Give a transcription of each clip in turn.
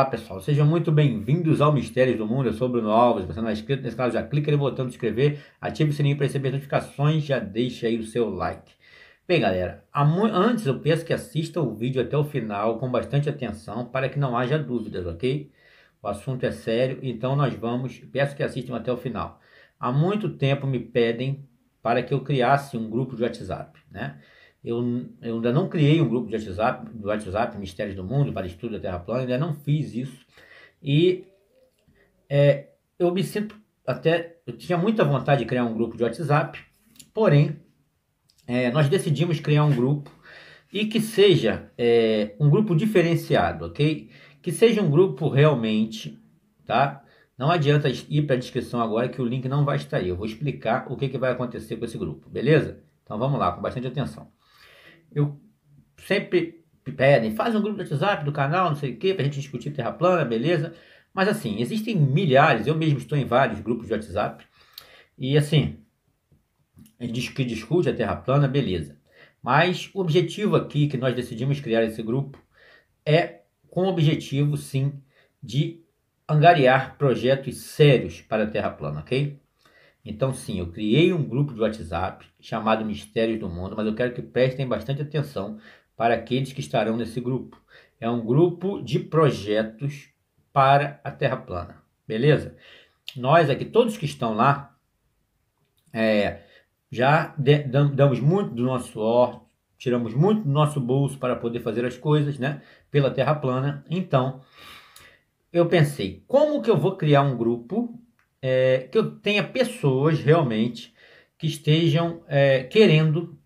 Olá pessoal, sejam muito bem-vindos ao Mistérios do Mundo, eu sou Bruno Alves, você não é inscrito nesse canal, já clica no botão de inscrever, ative o sininho para receber as notificações, já deixa aí o seu like. Bem galera, antes eu peço que assista o vídeo até o final com bastante atenção para que não haja dúvidas, ok? O assunto é sério, então nós vamos, peço que assistam até o final. Há muito tempo me pedem para que eu criasse um grupo de WhatsApp, né? Eu, eu, ainda não criei um grupo de WhatsApp, do WhatsApp Mistérios do Mundo para estudo da Terra plana, ainda não fiz isso. E é, eu me sinto até, eu tinha muita vontade de criar um grupo de WhatsApp, porém, é, nós decidimos criar um grupo e que seja é, um grupo diferenciado, ok? Que seja um grupo realmente, tá? Não adianta ir para a descrição agora que o link não vai estar aí. Eu vou explicar o que, que vai acontecer com esse grupo, beleza? Então vamos lá, com bastante atenção eu sempre pedem, faz um grupo do WhatsApp do canal, não sei o que, pra gente discutir terra plana, beleza. Mas assim, existem milhares, eu mesmo estou em vários grupos de WhatsApp, e assim, diz que discute a terra plana, beleza. Mas o objetivo aqui que nós decidimos criar esse grupo é com o objetivo, sim, de angariar projetos sérios para a terra plana, ok? Então, sim, eu criei um grupo de WhatsApp chamado Mistérios do Mundo, mas eu quero que prestem bastante atenção para aqueles que estarão nesse grupo. É um grupo de projetos para a Terra plana, beleza? Nós aqui, todos que estão lá, é, já de, damos muito do nosso suor, tiramos muito do nosso bolso para poder fazer as coisas, né? Pela Terra plana. Então, eu pensei, como que eu vou criar um grupo é, que eu tenha pessoas realmente que estejam é, querendo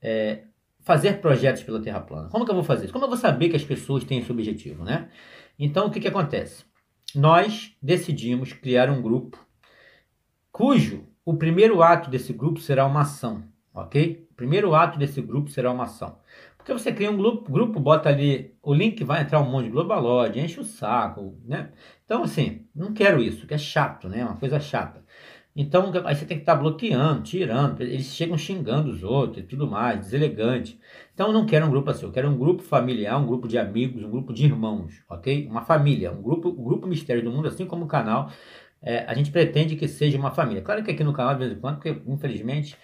é, fazer projetos pela Terra plana. Como que eu vou fazer isso? Como eu vou saber que as pessoas têm esse objetivo, né? Então, o que, que acontece? Nós decidimos criar um grupo cujo o primeiro ato desse grupo será uma ação, ok? O primeiro ato desse grupo será uma ação. Porque você cria um grupo, grupo, bota ali o link, vai entrar um monte de Globalod, enche o saco, né? Então, assim, não quero isso, que é chato, né? É uma coisa chata. Então, aí você tem que estar tá bloqueando, tirando, eles chegam xingando os outros e tudo mais, deselegante. Então, eu não quero um grupo assim, eu quero um grupo familiar, um grupo de amigos, um grupo de irmãos, ok? Uma família, um grupo, o um Grupo Mistério do Mundo, assim como o canal, é, a gente pretende que seja uma família. Claro que aqui no canal, de vez em quando, porque infelizmente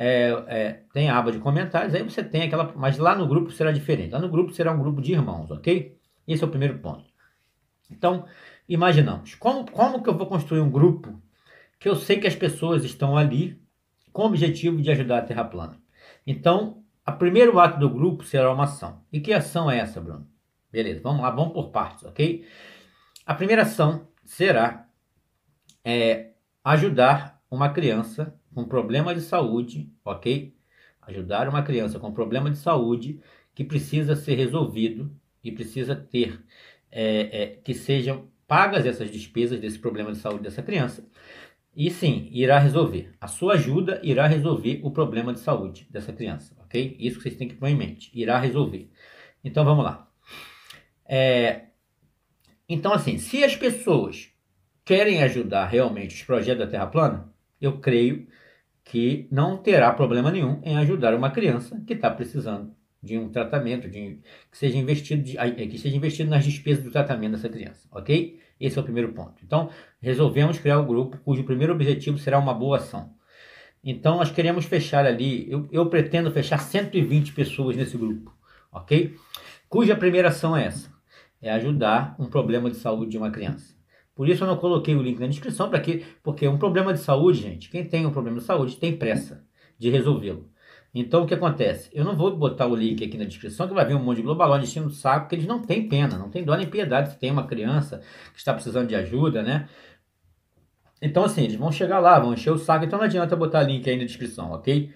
é, é, tem a aba de comentários, aí você tem aquela. Mas lá no grupo será diferente. Lá no grupo será um grupo de irmãos, ok? Esse é o primeiro ponto. Então, imaginamos, como, como que eu vou construir um grupo que eu sei que as pessoas estão ali com o objetivo de ajudar a Terra plana? Então, o primeiro ato do grupo será uma ação. E que ação é essa, Bruno? Beleza, vamos lá, vamos por partes, ok? A primeira ação será é, ajudar uma criança com problema de saúde, ok? Ajudar uma criança com problema de saúde que precisa ser resolvido e precisa ter é, é, que sejam pagas essas despesas desse problema de saúde dessa criança. E sim, irá resolver. A sua ajuda irá resolver o problema de saúde dessa criança, ok? Isso que vocês têm que pôr em mente. Irá resolver. Então vamos lá. É... Então, assim, se as pessoas querem ajudar realmente os projetos da Terra plana, eu creio que não terá problema nenhum em ajudar uma criança que está precisando de um tratamento, de, que, seja investido de, que seja investido nas despesas do tratamento dessa criança, ok? Esse é o primeiro ponto. Então, resolvemos criar um grupo cujo primeiro objetivo será uma boa ação. Então, nós queremos fechar ali, eu, eu pretendo fechar 120 pessoas nesse grupo, ok? Cuja primeira ação é essa, é ajudar um problema de saúde de uma criança. Por isso eu não coloquei o link na descrição, para que, porque é um problema de saúde, gente. Quem tem um problema de saúde tem pressa de resolvê-lo. Então o que acontece? Eu não vou botar o link aqui na descrição, que vai vir um monte de globalões enchendo o saco, porque eles não têm pena, não tem dó nem piedade. Se tem uma criança que está precisando de ajuda, né? Então, assim, eles vão chegar lá, vão encher o saco, então não adianta botar link aí na descrição, ok?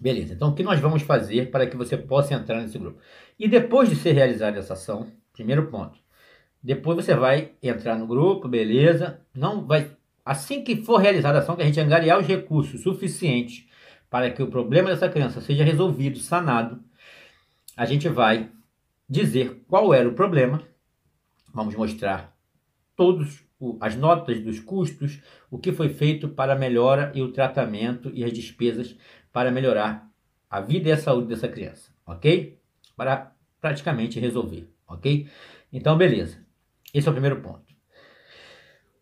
Beleza, então o que nós vamos fazer para que você possa entrar nesse grupo? E depois de ser realizada essa ação, primeiro ponto, depois você vai entrar no grupo, beleza? Não vai assim que for realizada a ação que a gente angariar os recursos suficientes para que o problema dessa criança seja resolvido, sanado, a gente vai dizer qual era o problema. Vamos mostrar todas as notas dos custos, o que foi feito para a melhora e o tratamento e as despesas para melhorar a vida e a saúde dessa criança, ok? Para praticamente resolver, ok? Então, beleza. Esse é o primeiro ponto.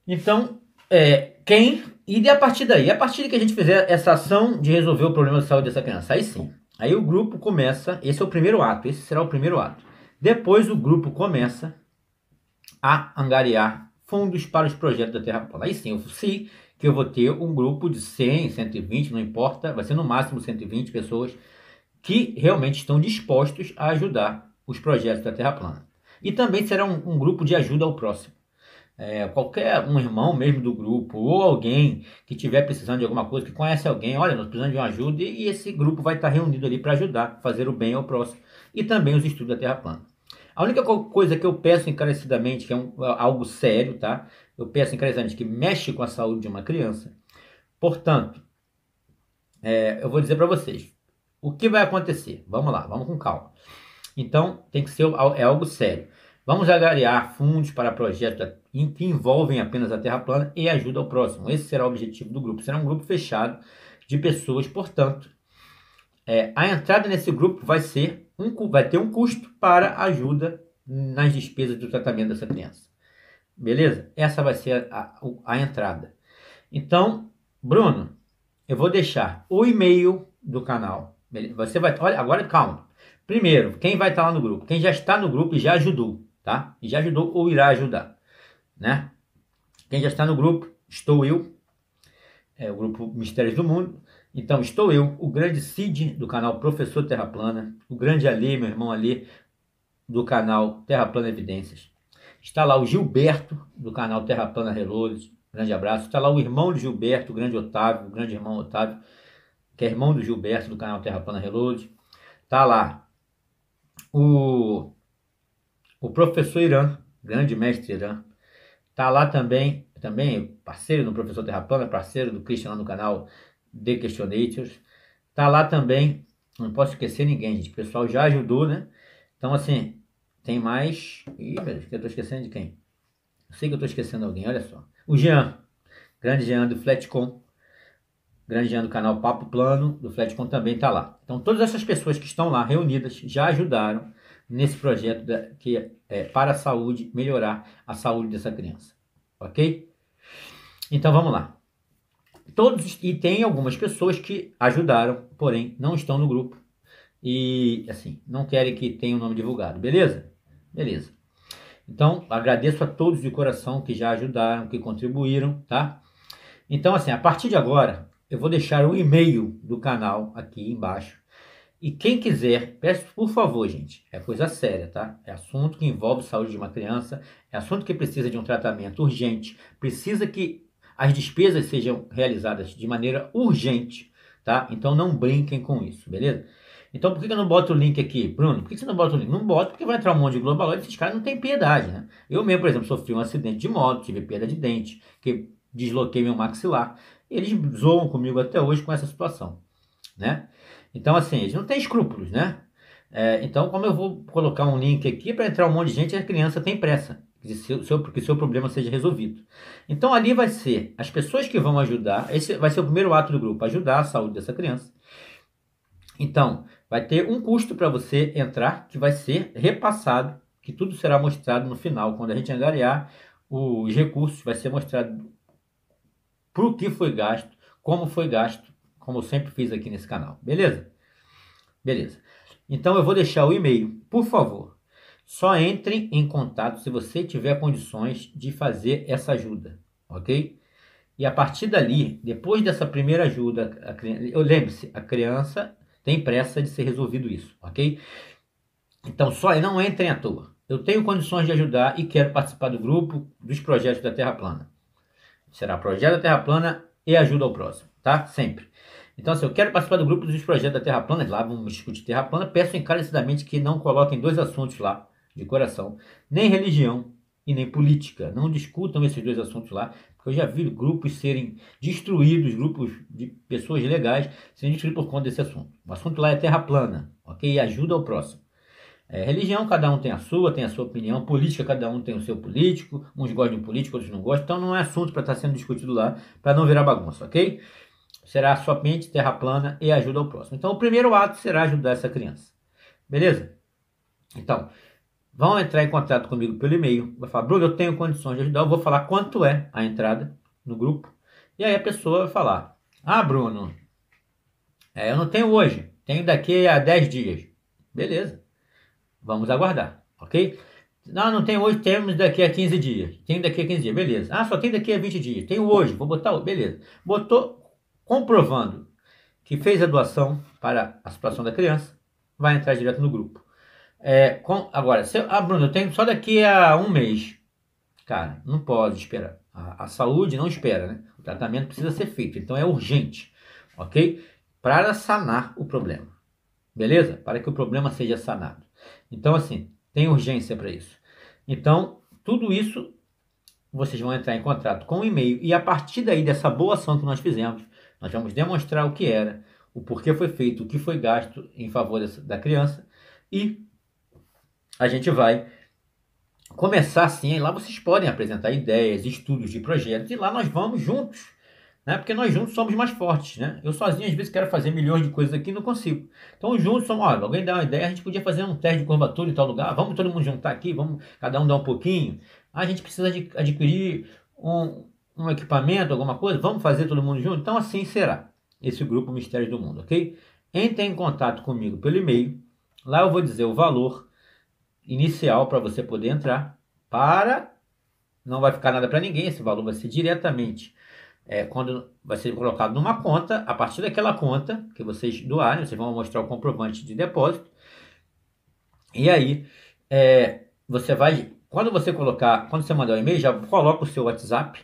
Então, é, quem. E a partir daí, a partir que a gente fizer essa ação de resolver o problema de saúde dessa criança, aí sim. Aí o grupo começa. Esse é o primeiro ato, esse será o primeiro ato. Depois o grupo começa a angariar fundos para os projetos da Terra Plana. Aí sim, eu sei que eu vou ter um grupo de 100, 120, não importa, vai ser no máximo 120 pessoas que realmente estão dispostos a ajudar os projetos da Terra Plana e também será um, um grupo de ajuda ao próximo. É, qualquer um irmão mesmo do grupo ou alguém que tiver precisando de alguma coisa, que conhece alguém, olha, nós precisamos de uma ajuda e esse grupo vai estar reunido ali para ajudar, fazer o bem ao próximo e também os estudos da Terra plana. A única coisa que eu peço encarecidamente, que é um, é algo sério, tá? Eu peço encarecidamente que mexe com a saúde de uma criança. Portanto, é, eu vou dizer para vocês o que vai acontecer. Vamos lá, vamos com calma. Então, tem que ser é algo sério. Vamos agariar fundos para projetos que envolvem apenas a Terra plana e ajuda ao próximo. Esse será o objetivo do grupo. Será um grupo fechado de pessoas, portanto, é, a entrada nesse grupo vai ser um vai ter um custo para ajuda nas despesas do tratamento dessa criança. Beleza? Essa vai ser a, a entrada. Então, Bruno, eu vou deixar o e-mail do canal. Você vai, olha, agora calma. Primeiro, quem vai estar tá lá no grupo? Quem já está no grupo e já ajudou, tá? E já ajudou ou irá ajudar, né? Quem já está no grupo, estou eu, é o grupo Mistérios do Mundo. Então, estou eu, o grande Cid do canal Professor Terra Plana, o grande Ali, meu irmão Ali, do canal Terra Plana Evidências. Está lá o Gilberto, do canal Terra Plana Reloures, grande abraço. Está lá o irmão do Gilberto, o grande Otávio, o grande irmão Otávio, que é irmão do Gilberto, do canal Terra Plana Reloures. Está lá o, o professor Irã, grande mestre Irã, tá lá também, também parceiro do professor Terraplana, parceiro do Christian lá no canal The Questionators. Tá lá também, não posso esquecer ninguém, gente. O pessoal já ajudou, né? Então, assim, tem mais. Ih, meu Deus, que eu tô esquecendo de quem? Eu sei que eu tô esquecendo alguém, olha só. O Jean, grande Jean do Flatcom grandeando o canal Papo Plano do Flatcom também está lá. Então todas essas pessoas que estão lá reunidas já ajudaram nesse projeto da, que é para a saúde, melhorar a saúde dessa criança, ok? Então vamos lá. Todos e tem algumas pessoas que ajudaram, porém não estão no grupo e assim não querem que tenha o um nome divulgado, beleza? Beleza. Então agradeço a todos de coração que já ajudaram, que contribuíram, tá? Então assim, a partir de agora eu vou deixar o e-mail do canal aqui embaixo. E quem quiser, peço por favor, gente, é coisa séria, tá? É assunto que envolve saúde de uma criança, é assunto que precisa de um tratamento urgente, precisa que as despesas sejam realizadas de maneira urgente, tá? Então não brinquem com isso, beleza? Então por que eu não boto o link aqui, Bruno? Por que você não bota o link? Não boto porque vai entrar um monte de globaloid, esses caras não têm piedade, né? Eu mesmo, por exemplo, sofri um acidente de moto, tive perda de dente, que desloquei meu maxilar. Eles zoam comigo até hoje com essa situação, né? Então, assim, eles não têm escrúpulos, né? É, então, como eu vou colocar um link aqui para entrar um monte de gente, a criança tem pressa que seu, seu, que seu problema seja resolvido. Então, ali vai ser as pessoas que vão ajudar, esse vai ser o primeiro ato do grupo, ajudar a saúde dessa criança. Então, vai ter um custo para você entrar, que vai ser repassado, que tudo será mostrado no final, quando a gente angariar os recursos, vai ser mostrado para o que foi gasto, como foi gasto, como eu sempre fiz aqui nesse canal. Beleza? Beleza. Então eu vou deixar o e-mail, por favor. Só entre em contato se você tiver condições de fazer essa ajuda, ok? E a partir dali, depois dessa primeira ajuda, a, eu lembre-se, a criança tem pressa de ser resolvido isso, ok? Então só não entrem à toa. Eu tenho condições de ajudar e quero participar do grupo dos projetos da Terra Plana. Será projeto da Terra Plana e ajuda ao próximo, tá? Sempre. Então, se assim, eu quero participar do grupo dos projetos da Terra Plana, lá vamos discutir Terra Plana, peço encarecidamente que não coloquem dois assuntos lá, de coração, nem religião e nem política. Não discutam esses dois assuntos lá, porque eu já vi grupos serem destruídos, grupos de pessoas legais serem destruídos por conta desse assunto. O assunto lá é Terra Plana, ok? E ajuda ao próximo. É, religião, cada um tem a sua, tem a sua opinião. Política, cada um tem o seu político. Uns gostam de político, outros não gostam. Então não é assunto para estar tá sendo discutido lá, para não virar bagunça, ok? Será somente terra plana e ajuda ao próximo. Então o primeiro ato será ajudar essa criança. Beleza? Então, vão entrar em contato comigo pelo e-mail. Vai falar, Bruno, eu tenho condições de ajudar. Eu vou falar quanto é a entrada no grupo. E aí a pessoa vai falar, ah, Bruno, é, eu não tenho hoje. Tenho daqui a 10 dias. Beleza. Vamos aguardar, ok? Não, ah, não tem hoje, temos daqui a 15 dias. Tem daqui a 15 dias, beleza. Ah, só tem daqui a 20 dias. Tem hoje, vou botar hoje, beleza. Botou, comprovando que fez a doação para a situação da criança, vai entrar direto no grupo. É, com, agora, se, ah, Bruno, eu tenho só daqui a um mês. Cara, não pode esperar. A, a saúde não espera, né? O tratamento precisa ser feito, então é urgente, ok? Para sanar o problema, beleza? Para que o problema seja sanado. Então, assim, tem urgência para isso. Então, tudo isso vocês vão entrar em contato com o e-mail e a partir daí dessa boa ação que nós fizemos, nós vamos demonstrar o que era, o porquê foi feito, o que foi gasto em favor dessa, da criança e a gente vai começar assim. Lá vocês podem apresentar ideias, estudos de projetos e lá nós vamos juntos né? Porque nós juntos somos mais fortes, né? Eu sozinho às vezes quero fazer milhões de coisas aqui e não consigo. Então juntos somos, olha, alguém dá uma ideia, a gente podia fazer um teste de curvatura em tal lugar, vamos todo mundo juntar aqui, vamos cada um dar um pouquinho. A gente precisa adquirir um, um equipamento, alguma coisa, vamos fazer todo mundo junto? Então assim será esse grupo Mistérios do Mundo, ok? Entre em contato comigo pelo e-mail, lá eu vou dizer o valor inicial para você poder entrar, para não vai ficar nada para ninguém, esse valor vai ser diretamente é, quando vai ser colocado numa conta, a partir daquela conta que vocês doarem, vocês vão mostrar o comprovante de depósito. E aí, é, você vai, quando você colocar, quando você mandar o um e-mail, já coloca o seu WhatsApp,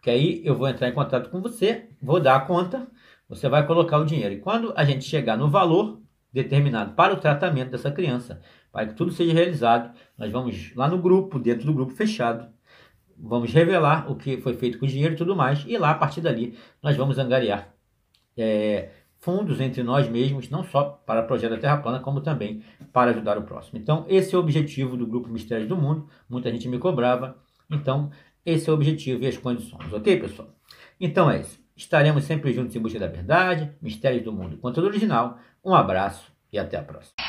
que aí eu vou entrar em contato com você, vou dar a conta, você vai colocar o dinheiro. E quando a gente chegar no valor determinado para o tratamento dessa criança, para que tudo seja realizado, nós vamos lá no grupo, dentro do grupo fechado, vamos revelar o que foi feito com o dinheiro e tudo mais, e lá, a partir dali, nós vamos angariar é, fundos entre nós mesmos, não só para o projeto da Terra Plana, como também para ajudar o próximo. Então, esse é o objetivo do Grupo Mistérios do Mundo, muita gente me cobrava, então, esse é o objetivo e as condições, ok, pessoal? Então é isso. Estaremos sempre juntos em busca da verdade, mistérios do mundo, conteúdo original. Um abraço e até a próxima.